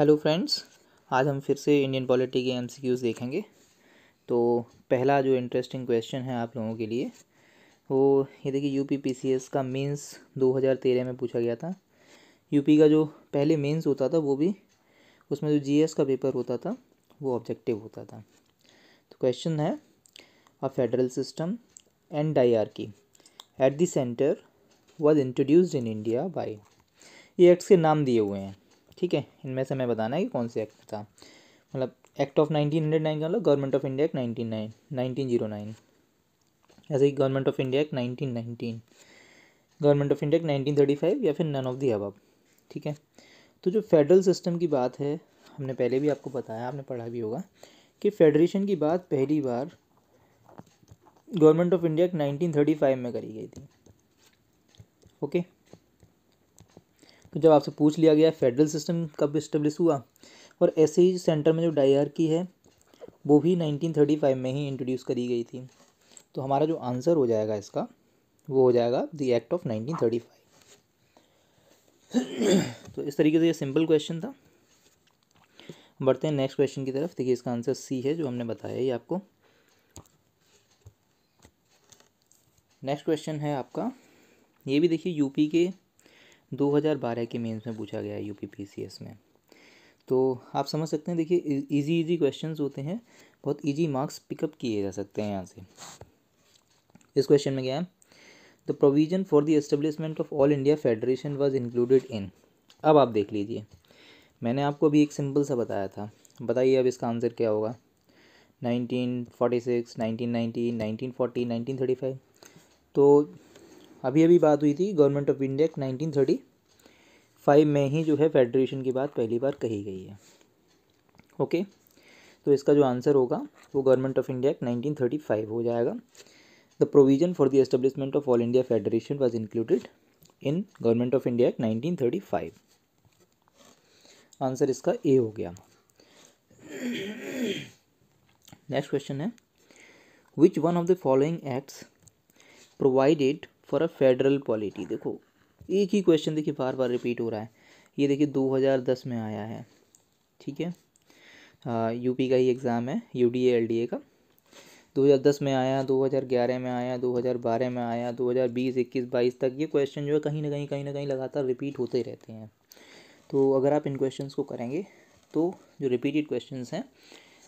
Hello friends आज हम फिर से इंडियन पॉलिटी के एमसीक्यूज़ देखेंगे तो पहला जो इंटरेस्टिंग क्वेश्चन है आप लोगों के लिए वो ये देखिए यू पी का मेंस 2013 में पूछा गया था यूपी का जो पहले मेंस होता था वो भी उसमें जो जीएस का पेपर होता था वो ऑब्जेक्टिव होता था तो क्वेश्चन है अ फेडरल सिस्टम एंड डाई एट the centre was introduced in India by ये एक्ट्स के नाम दिए हुए हैं ठीक है इनमें से हमें बताना है कि कौन से एक्ट था मतलब act of nineteen hundred nine का मतलब Government of India act nineteen nine nineteen zero nine ऐसे ही Government of India act nineteen nineteen Government of India act nineteen thirty five या फिर नन ऑफ दी अब ठीक है तो जो फेडरल सिस्टम की बात है हमने पहले भी आपको बताया आपने पढ़ा भी होगा कि फेडरेशन की बात पहली बार Government of India act nineteen thirty five में करी गई थी ओके okay? तो जब आपसे पूछ लिया गया फेडरल सिस्टम कब इस्टेब्लिश हुआ और ऐसे ही सेंटर में जो की है वो भी 1935 में ही इंट्रोड्यूस करी गई थी तो हमारा जो आंसर हो जाएगा इसका वो हो जाएगा द एक्ट ऑफ 1935 तो इस तरीके से ये सिंपल क्वेश्चन था बढ़ते हैं नेक्स्ट क्वेश्चन की तरफ देखिए इसका आंसर सी है जो हमने बताया ही आपको नेक्स्ट क्वेश्चन है आपका ये भी देखिए यूपी के 2012 के मेंस में पूछा गया है यू में तो आप समझ सकते हैं देखिए इजी इजी क्वेश्चंस होते हैं बहुत इजी मार्क्स पिकअप किए जा सकते हैं यहाँ से इस क्वेश्चन में क्या है the provision for the establishment of All India Federation was included in अब आप देख लीजिए मैंने आपको अभी एक सिंपल सा बताया था बताइए अब इसका आंसर क्या होगा 1946, 1990, 1940, 1935 तो अभी अभी बात हुई थी Government of India act nineteen thirty five में ही जो है फेडरेशन की बात पहली बार कही गई है ओके तो इसका जो आंसर होगा वो Government of India act nineteen thirty five हो जाएगा the provision for the establishment of All India Federation was included in Government of India act nineteen thirty five answer इसका ए हो गया नेक्स्ट क्वेश्चन है which one of the following acts provided for a federal polity देखो एक ही question देखिए बार बार repeat हो रहा है ये देखिए 2010 में आया है ठीक है यूपी का ही एग्ज़ाम है U D L D A का 2010 में आया 2011 में आया 2012 में आया 2020 21 22 तक ये क्वेश्चन जो है कहीं ना कहीं कहीं ना कहीं लगातार रिपीट होते रहते हैं तो अगर आप इन क्वेश्चन को करेंगे तो जो रिपीटेड क्वेश्चन हैं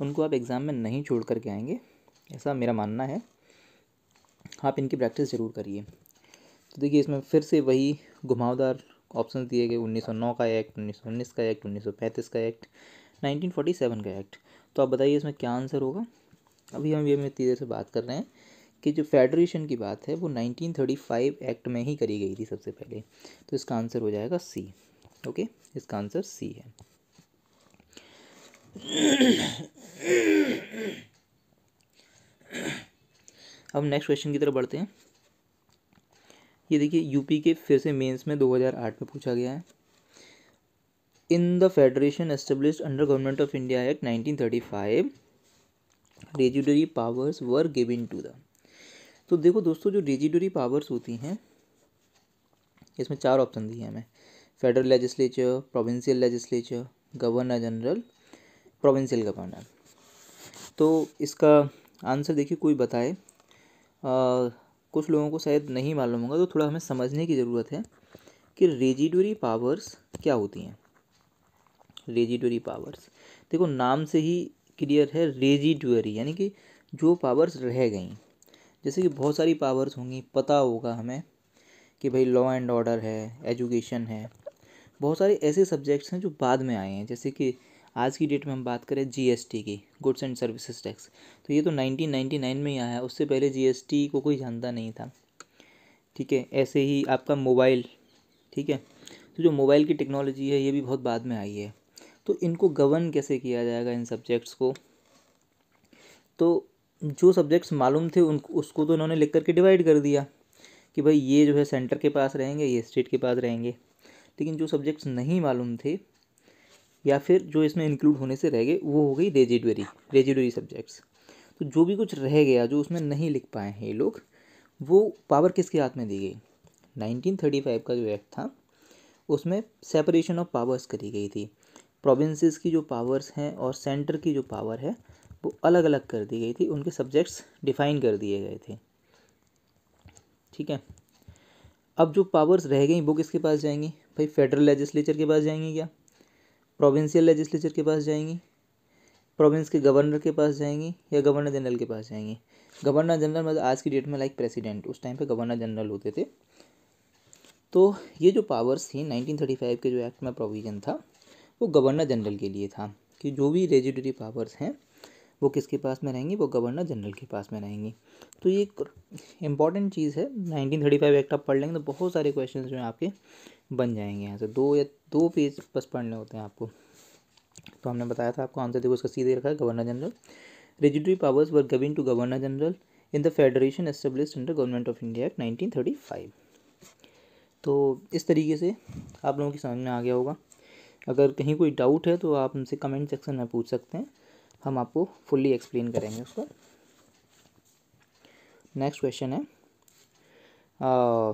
उनको आप एग्ज़ाम में नहीं छोड़ करके आएंगे ऐसा मेरा मानना है आप इनकी प्रैक्टिस ज़रूर करिए तो देखिए इसमें फिर से वही घुमावदार ऑप्शन दिए गए 1909 का एक्ट 1919 का एक्ट 1935 का एक्ट 1947 का एक्ट तो आप बताइए इसमें क्या आंसर होगा अभी हम ये हम इतनी देर से बात कर रहे हैं कि जो फेडरेशन की बात है वो 1935 एक्ट में ही करी गई थी सबसे पहले तो इसका आंसर हो जाएगा सी ओके इसका आंसर सी है अब नेक्स्ट क्वेश्चन की तरफ बढ़ते हैं ये देखिए यूपी के फिर से मेंस में 2008 में पूछा गया है in the federation establish under Government of India act 1935 residuary powers were given to the तो देखो दोस्तों जो रेजिडरी पावर्स होती हैं इसमें चार ऑप्शन दिए हमें federal legislature provincial legislature governor general provincial governor तो इसका आंसर देखिए कोई बताए कुछ लोगों को शायद नहीं मालूम होगा तो थोड़ा हमें समझने की ज़रूरत है कि रेजिडरी पावर्स क्या होती हैं रेजिडरी पावर्स देखो नाम से ही क्लियर है रेजिडरी यानी कि जो पावर्स रह गई जैसे कि बहुत सारी पावर्स होंगी पता होगा हमें कि भाई लॉ एंड ऑर्डर है एजुकेशन है बहुत सारे ऐसे सब्जेक्ट्स हैं जो बाद में आए हैं जैसे कि आज की डेट में हम बात करें जीएसटी की गुड्स एंड सर्विसेज टैक्स तो ये तो 1999 में ही आया उससे पहले जीएसटी को कोई जानता नहीं था ठीक है ऐसे ही आपका मोबाइल ठीक है तो जो मोबाइल की टेक्नोलॉजी है ये भी बहुत बाद में आई है तो इनको गवर्न कैसे किया जाएगा इन सब्जेक्ट्स को तो जो सब्जेक्ट्स मालूम थे उन उसको तो इन्होंने लिख करके डिवाइड कर दिया कि भाई ये जो है सेंटर के पास रहेंगे ये स्टेट के पास रहेंगे लेकिन जो सब्जेक्ट्स नहीं मालूम थे या फिर जो इसमें इंक्लूड होने से रह गए वो हो गई रेजिडरी रेजिडरी सब्जेक्ट्स तो जो भी कुछ रह गया जो उसमें नहीं लिख पाए हैं ये लोग वो पावर किसके हाथ में दी गई 1935 का जो एक्ट था उसमें सेपरेशन ऑफ पावर्स करी गई थी प्रोविंसेस की जो पावर्स हैं और सेंटर की जो पावर है वो अलग अलग कर दी गई थी उनके सब्जेक्ट्स डिफाइन कर दिए गए थे ठीक है अब जो पावर्स रह गई वो किसके पास जाएंगी भाई फेडरल लेजिस्लेचर के पास जाएंगी क्या प्रोविंशियल लेजिस्लेचर के पास जाएंगी प्रोविंस के गवर्नर के पास जाएंगी या गवर्नर जनरल के पास जाएंगी गवर्नर जनरल मतलब आज की डेट में लाइक प्रेसिडेंट उस टाइम पे गवर्नर जनरल होते थे तो ये जो पावर्स थी 1935 के जो एक्ट में प्रोविज़न था वो गवर्नर जनरल के लिए था कि जो भी रेजिडरी पावर्स हैं वो किसके पास में रहेंगी वो गवर्नर जनरल के पास में रहेंगी तो ये एक इम्पॉर्टेंट चीज़ है नाइनटीन एक्ट आप पढ़ लेंगे तो बहुत सारे क्वेश्चन जो हैं आपके बन जाएंगे यहाँ से दो या दो पेज बस पढ़ने होते हैं आपको तो हमने बताया था आपको आंसर देखो उसका सीधे रखा है governor general residuary powers were given to governor general in the federation establish under Government of India act nineteen तो इस तरीके से आप लोगों की समझ में आ गया होगा अगर कहीं कोई डाउट है तो आप उनसे कमेंट सेक्शन में पूछ सकते हैं हम आपको फुल्ली एक्सप्लेन करेंगे उसको नेक्स्ट क्वेश्चन है आ,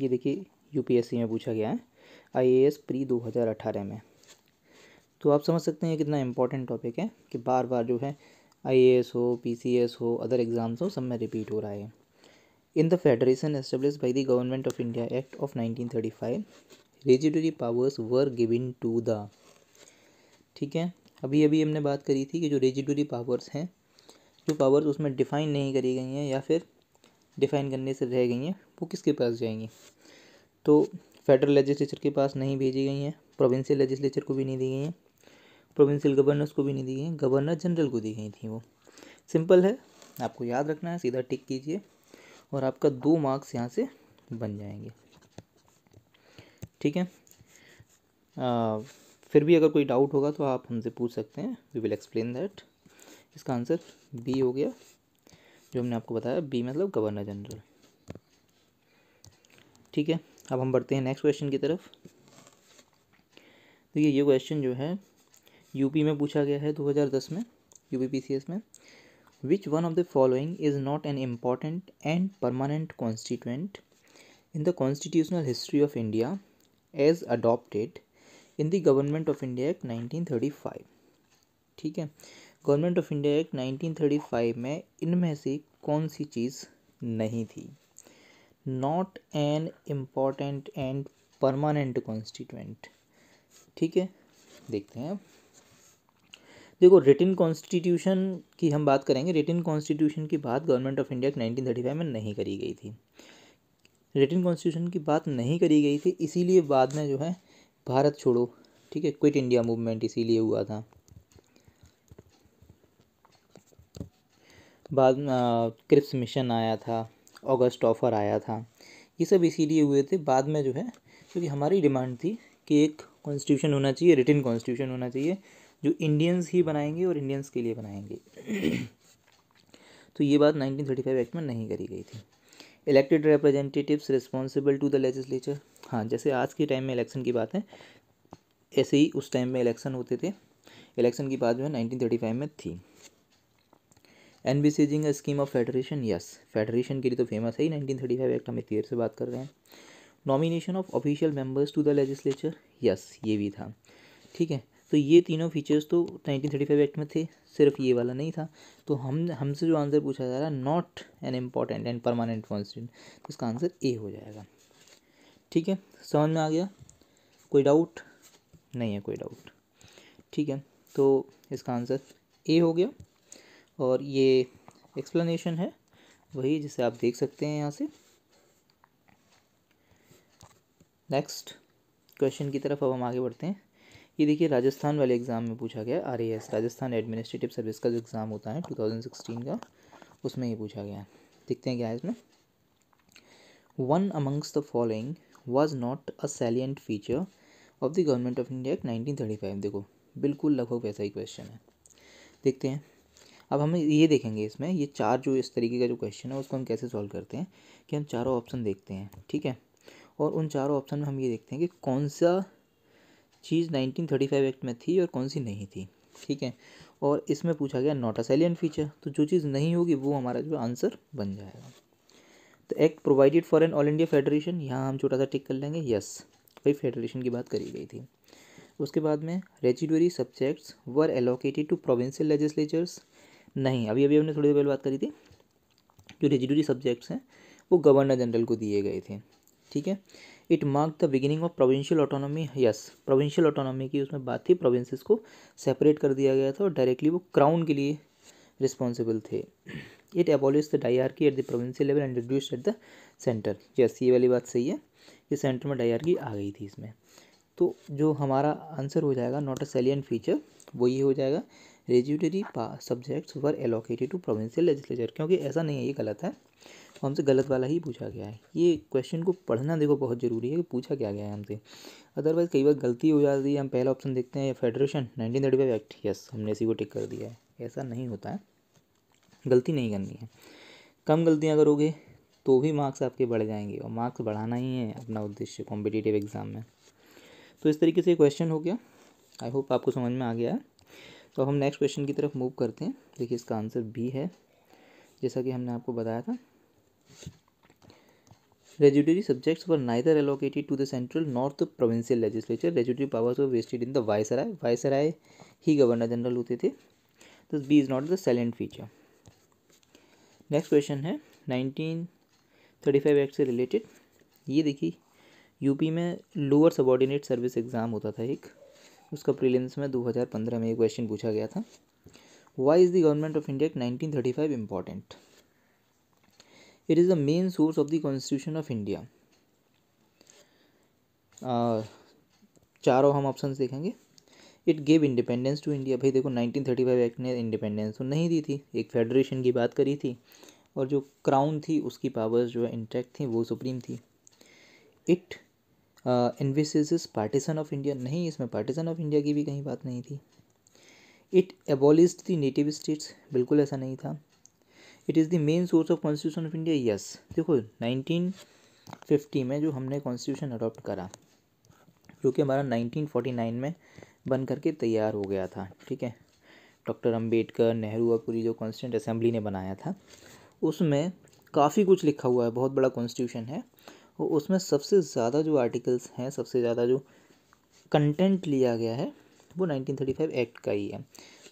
ये देखिए यूपीएससी में पूछा गया है आईएएस प्री 2018 में तो आप समझ सकते हैं कितना इंपॉर्टेंट टॉपिक है कि बार बार जो है आईएएस हो पीसीएस हो अदर एग्ज़ाम्स हो सब में रिपीट हो रहा है in the federation establish by the government of India Act of nineteen thirty powers were given to the ठीक है अभी अभी हमने बात करी थी कि जो रेजिडरी पावर्स हैं जो पावर्स उसमें डिफ़ाइन नहीं करी गई हैं या फिर डिफ़ाइन करने से रह गई हैं वो किसके पास जाएंगी तो फेडरल लेजिस्लेचर के पास नहीं भेजी गई हैं प्रोविंशियल लेजिस्लेचर को भी नहीं दी गई हैं प्रोविंशियल गवर्नर्स को भी नहीं दी गई हैं गवर्नर जनरल को दी गई थी वो सिंपल है आपको याद रखना है सीधा टिक कीजिए और आपका दो मार्क्स यहाँ से बन जाएंगे ठीक है आ, फिर भी अगर कोई डाउट होगा तो आप हमसे पूछ सकते हैं वी विल एक्सप्लेन दैट इसका आंसर बी हो गया जो हमने आपको बताया बी मतलब गवर्नर जनरल ठीक है अब हम बढ़ते हैं नेक्स्ट क्वेश्चन की तरफ तो ये क्वेश्चन जो है यूपी में पूछा गया है 2010 में यूपी पीसीएस में which one of the following is not an important and permanent constituent in the constitutional history of India as adopted in the government of India act nineteen ठीक है गवर्नमेंट ऑफ इंडिया एक्ट 1935 में इनमें से कौन सी चीज़ नहीं थी not an important and permanent constituent ठीक है देखते हैं देखो रिटिन कॉन्स्टिट्यूशन की हम बात करेंगे रिटिन कॉन्स्टिट्यूशन की बात Government of India nineteen thirty five में नहीं करी गई थी रिटिन कॉन्स्टिट्यूशन की बात नहीं करी गई थी इसीलिए बाद में जो है भारत छोड़ो ठीक है क्विट इंडिया मूवमेंट इसीलिए हुआ था बाद क्रिप्स मिशन आया था अगस्त ऑफ़र आया था ये सब इसीलिए हुए थे बाद में जो है क्योंकि हमारी डिमांड थी कि एक कॉन्स्टिट्यूशन होना चाहिए रिटर्न कॉन्स्टिट्यूशन होना चाहिए जो इंडियंस ही बनाएंगे और इंडियंस के लिए बनाएंगे तो ये बात 1935 एक्ट में नहीं करी गई थी elected representatives responsible to the legislature हाँ जैसे आज के टाइम में इलेक्शन की बात है ऐसे ही उस टाइम में इलेक्शन होते थे इलेक्शन की बात जो है नाइनटीन में थी an B seizing scheme of federation yes federation के लिए तो फेमस है ही नाइनटीन थर्टी फाइव एक्ट हम देर से बात कर रहे हैं nomination of official members to the legislature yes ये भी था ठीक है तो ये तीनों फीचर्स तो नाइनटीन थर्टी फाइव एक्ट में थे सिर्फ ये वाला नहीं था तो हम हमसे जो आंसर पूछा जा रहा है not an important and permanent constituent तो इसका आंसर ए हो जाएगा ठीक है समझ में आ गया कोई डाउट नहीं है कोई डाउट ठीक है तो इसका आंसर ए हो गया और ये एक्सप्लेनेशन है वही जिसे आप देख सकते हैं यहाँ से नेक्स्ट क्वेश्चन की तरफ अब हम आगे बढ़ते हैं ये देखिए राजस्थान वाले एग्ज़ाम में पूछा गया आर राजस्थान एडमिनिस्ट्रेटिव सर्विस का जो एग्ज़ाम होता है 2016 का उसमें ये पूछा गया है देखते हैं क्या है इसमें one amongst the following was not a salient feature of the government of India act nineteen देखो बिल्कुल लगभग वैसा ही क्वेश्चन है देखते हैं अब हम ये देखेंगे इसमें ये चार जो इस तरीके का जो क्वेश्चन है उसको हम कैसे सॉल्व करते हैं कि हम चारों ऑप्शन देखते हैं ठीक है और उन चारों ऑप्शन में हम ये देखते हैं कि कौन सा चीज़ 1935 एक्ट में थी और कौन सी नहीं थी ठीक है और इसमें पूछा गया नॉट अ साइलेंट फीचर तो जो चीज़ नहीं होगी वो हमारा जो आंसर बन जाएगा तो act provided for an all India federation यहाँ हम छोटा सा टिक कर लेंगे यस वही फेडरेशन की बात करी गई थी उसके बाद में residuary subjects were allocated to provincial legislatures नहीं अभी अभी हमने थोड़ी देर पहले बात करी थी जो रेजिडरी सब्जेक्ट्स हैं वो गवर्नर जनरल को दिए गए थे ठीक है it mark the beginning of provincial autonomy yes provincial autonomy की उसमें बात थी प्रोविंसेस को सेपरेट कर दिया गया था और डायरेक्टली वो क्राउन के लिए रिस्पॉन्सिबल थे इट एबॉलिश द की at the provincial level and reduce at the centre yes ये वाली बात सही है कि सेंटर में की आ गई थी इसमें तो जो हमारा आंसर हो जाएगा नॉट अ सेलियन फीचर वही हो जाएगा residuary subjects were allocated to provincial legislature क्योंकि ऐसा नहीं है ये गलत है तो हमसे गलत वाला ही पूछा गया है ये क्वेश्चन को पढ़ना देखो बहुत ज़रूरी है कि पूछा क्या गया है हमसे अदरवाइज़ कई बार गलती हो जाती है हम पहला ऑप्शन देखते हैं federation nineteen thirty five act yes हमने इसी को टिक कर दिया है ऐसा नहीं होता है गलती नहीं करनी है कम गलतियाँ करोगे तो भी मार्क्स आपके बढ़ जाएंगे और मार्क्स बढ़ाना ही है अपना उद्देश्य कॉम्पिटिटिव एग्ज़ाम में तो इस तरीके से क्वेश्चन हो गया आई होप आपको समझ में आ गया है तो हम नेक्स्ट क्वेश्चन की तरफ मूव करते हैं देखिए इसका आंसर बी है जैसा कि हमने आपको बताया था residuary subjects were neither allocated to the central nor provincial legislature residuary powers were vested in the viceroy viceroy ही गवर्नर जनरल होते थे तो B is not the salient feature next question है नाइनटीन थर्टी फाइव एक्ट से related ये देखिए UP में lower subordinate service exam होता था एक उसका प्रीलिम्स में 2015 में ये क्वेश्चन पूछा गया था why is the government of India nineteen thirty five important it is the main source of the constitution of India चारों हम ऑप्शन देखेंगे it gave independence to India भाई देखो नाइनटीन थर्टी फाइव एक्ट ने independence तो नहीं दी थी एक फेडरेशन की बात करी थी और जो क्राउन थी उसकी पावर्स जो है इंटैक्ट थी वो सुप्रीम थी it envisages partition of India नहीं इसमें पार्टीशन ऑफ इंडिया की भी कहीं बात नहीं थी it abolished the native states बिल्कुल ऐसा नहीं था it is the main source of constitution of India yes देखो नाइनटीन फिफ्टी में जो हमने कॉन्स्टिट्यूशन अडॉप्ट करा जो कि हमारा नाइनटीन नाइन में बन करके तैयार हो गया था ठीक है डॉक्टर अम्बेडकर नेहरू और पूरी जो कॉन्स्टिट्यूंट असेंबली ने बनाया था उसमें काफ़ी कुछ लिखा हुआ है बहुत बड़ा कॉन्स्टिट्यूशन है और उसमें सबसे ज़्यादा जो आर्टिकल्स हैं सबसे ज़्यादा जो कंटेंट लिया गया है वो 1935 एक्ट का ही है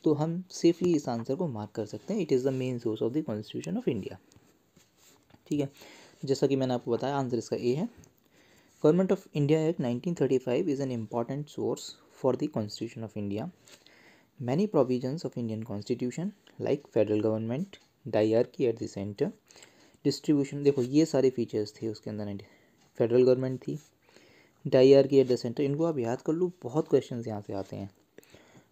तो हम सेफली इस आंसर को मार्क कर सकते हैं it is the main source of the constitution of India ठीक है जैसा कि मैंने आपको बताया आंसर इसका ए है government of India act 1935 is an important source for the constitution of India many provisions of indian constitution like federal government आर की एट देंटर डिस्ट्रीब्यूशन देखो ये सारे फीचर्स थे उसके अंदर फेडरल गवर्नमेंट थी डाई आर की एट द सेंटर इनको आप याद कर लो बहुत क्वेश्चन यहाँ से आते हैं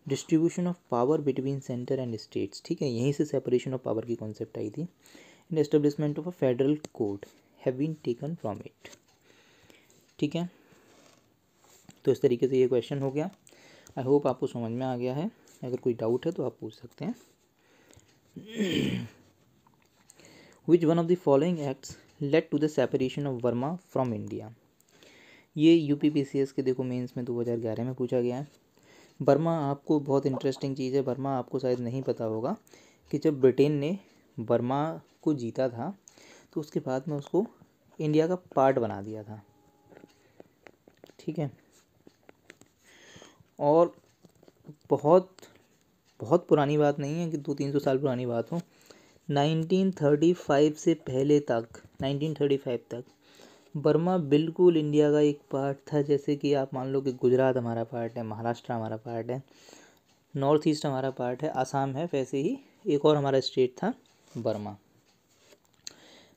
distribution of power between centre and states ठीक है यहीं से सेपरेशन ऑफ पावर की कॉन्सेप्ट आई थी and establishment of a federal court have been taken from it ठीक है तो इस तरीके से ये क्वेश्चन हो गया आई होप आपको समझ में आ गया है अगर कोई डाउट है तो आप पूछ सकते हैं which one of the following acts led to the separation of Burma from India ये U P P C S के देखो मेंस में 2011 में पूछा गया है बर्मा आपको बहुत इंटरेस्टिंग चीज़ है बर्मा आपको शायद नहीं पता होगा कि जब ब्रिटेन ने बर्मा को जीता था तो उसके बाद में उसको इंडिया का पार्ट बना दिया था ठीक है और बहुत बहुत पुरानी बात नहीं है कि दो तीन सौ साल पुरानी बात हो 1935 से पहले तक 1935 तक बर्मा बिल्कुल इंडिया का एक पार्ट था जैसे कि आप मान लो कि गुजरात हमारा पार्ट है महाराष्ट्र हमारा पार्ट है नॉर्थ ईस्ट हमारा पार्ट है आसाम है वैसे ही एक और हमारा स्टेट था बर्मा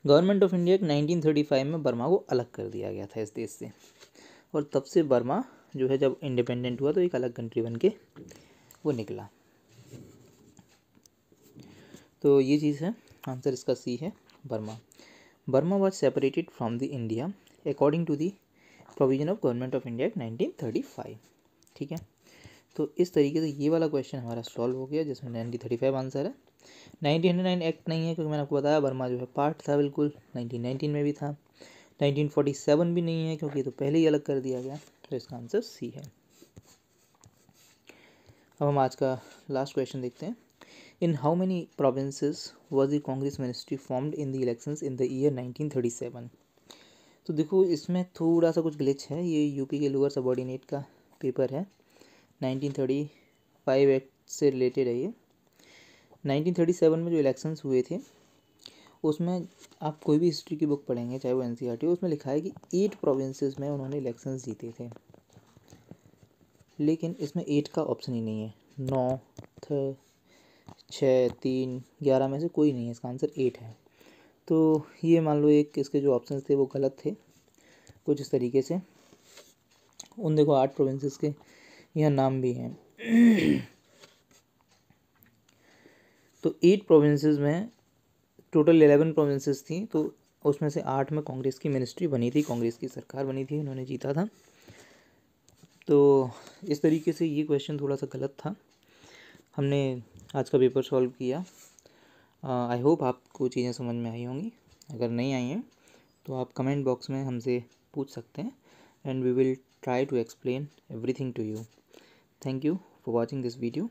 गवर्नमेंट ऑफ इंडिया के नाइनटीन में बर्मा को अलग कर दिया गया था इस देश से और तब से बर्मा जो है जब इंडिपेंडेंट हुआ तो एक अलग कंट्री बन के वो निकला तो ये चीज़ है आंसर इसका सी है Burma Burma was separated from the India according to the provision of government of India nineteen thirty five ठीक है तो इस तरीके से ये वाला क्वेश्चन हमारा सॉल्व हो गया जिसमें नाइनटीन थर्टी फाइव आंसर है नाइनटीन हंड्रेड नाइन एक्ट नहीं है क्योंकि मैंने आपको बताया बर्मा जो है पार्ट था बिल्कुल नाइनटीन नाइनटीन में भी था नाइनटीन फोर्टी सेवन भी नहीं है क्योंकि ये तो पहले ही अलग कर दिया गया तो इसका आंसर सी है अब हम आज का लास्ट क्वेश्चन देखते हैं many how was provinces Congress ministry formed in the election in the year nineteen thirty 1937? तो देखो इसमें थोड़ा सा कुछ ग्लिच है ये यूपी के लोअर सबॉर्डिनेट का पेपर है 1935 एक्ट से रिलेटेड है ये 1937 में जो इलेक्शंस हुए थे उसमें आप कोई भी हिस्ट्री की बुक पढ़ेंगे चाहे वो एन e हो उसमें लिखा है कि एट प्रोविंसेस में उन्होंने इलेक्शंस जीते थे लेकिन इसमें एट का ऑप्शन ही नहीं है नौ छः तीन ग्यारह में से कोई नहीं है इसका आंसर एट है तो ये मान लो एक इसके जो ऑप्शन थे वो गलत थे कुछ इस तरीके से उन देखो आठ प्रोविंसेस के यहाँ नाम भी हैं तो एट प्रोविंसेस में टोटल एलेवन प्रोविंसेस थी तो उसमें से आठ में कांग्रेस की मिनिस्ट्री बनी थी कांग्रेस की सरकार बनी थी उन्होंने जीता था तो इस तरीके से ये क्वेश्चन थोड़ा सा गलत था हमने आज का पेपर सॉल्व किया आई होप आपको चीज़ें समझ में आई होंगी अगर नहीं आई हैं तो आप कमेंट बॉक्स में हमसे पूछ सकते हैं and we will try to explain everything to you thank you for watching this video